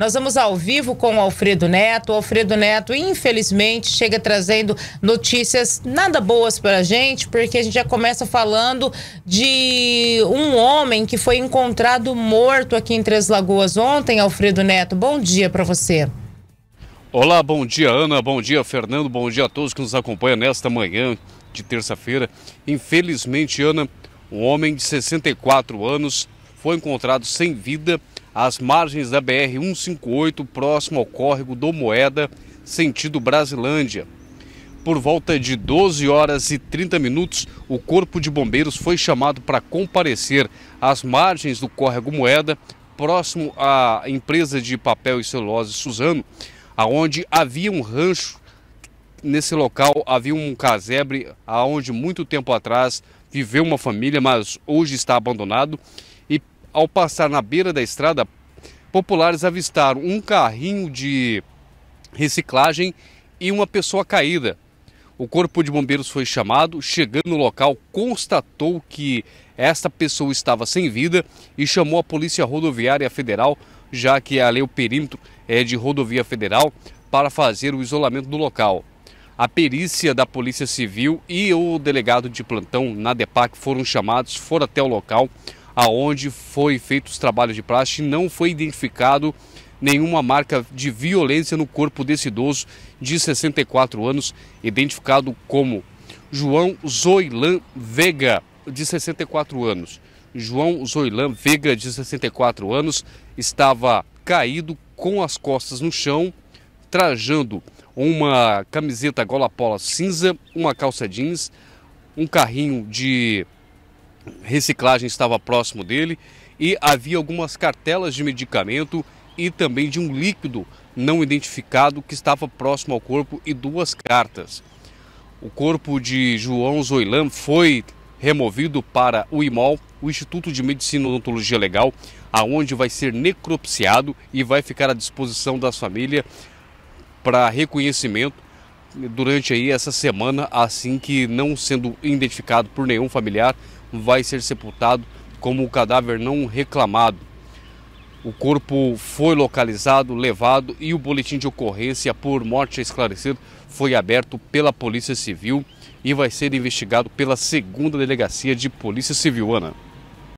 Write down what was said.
Nós vamos ao vivo com o Alfredo Neto. O Alfredo Neto, infelizmente, chega trazendo notícias nada boas para a gente, porque a gente já começa falando de um homem que foi encontrado morto aqui em Três Lagoas ontem. Alfredo Neto, bom dia para você. Olá, bom dia, Ana. Bom dia, Fernando. Bom dia a todos que nos acompanham nesta manhã de terça-feira. Infelizmente, Ana, um homem de 64 anos foi encontrado sem vida às margens da BR-158, próximo ao córrego do Moeda, sentido Brasilândia. Por volta de 12 horas e 30 minutos, o Corpo de Bombeiros foi chamado para comparecer às margens do córrego Moeda, próximo à empresa de papel e celulose Suzano, aonde havia um rancho. Nesse local havia um casebre aonde muito tempo atrás viveu uma família, mas hoje está abandonado ao passar na beira da estrada, populares avistaram um carrinho de reciclagem e uma pessoa caída. O Corpo de Bombeiros foi chamado, chegando no local, constatou que esta pessoa estava sem vida e chamou a Polícia Rodoviária Federal, já que ali o perímetro é de rodovia federal, para fazer o isolamento do local. A perícia da Polícia Civil e o delegado de plantão na DEPAC foram chamados, foram até o local, aonde foi feito os trabalhos de praxe, não foi identificado nenhuma marca de violência no corpo desse idoso de 64 anos, identificado como João Zoilan Vega, de 64 anos. João Zoilan Vega, de 64 anos, estava caído com as costas no chão, trajando uma camiseta gola pola cinza, uma calça jeans, um carrinho de reciclagem estava próximo dele e havia algumas cartelas de medicamento e também de um líquido não identificado que estava próximo ao corpo e duas cartas. O corpo de João Zoilan foi removido para o IMOL, o Instituto de Medicina e Odontologia Legal, aonde vai ser necropsiado e vai ficar à disposição das famílias para reconhecimento durante aí essa semana, assim que não sendo identificado por nenhum familiar, vai ser sepultado como o cadáver não reclamado. O corpo foi localizado, levado e o boletim de ocorrência por morte esclarecida foi aberto pela Polícia Civil e vai ser investigado pela segunda delegacia de Polícia Civil, Ana.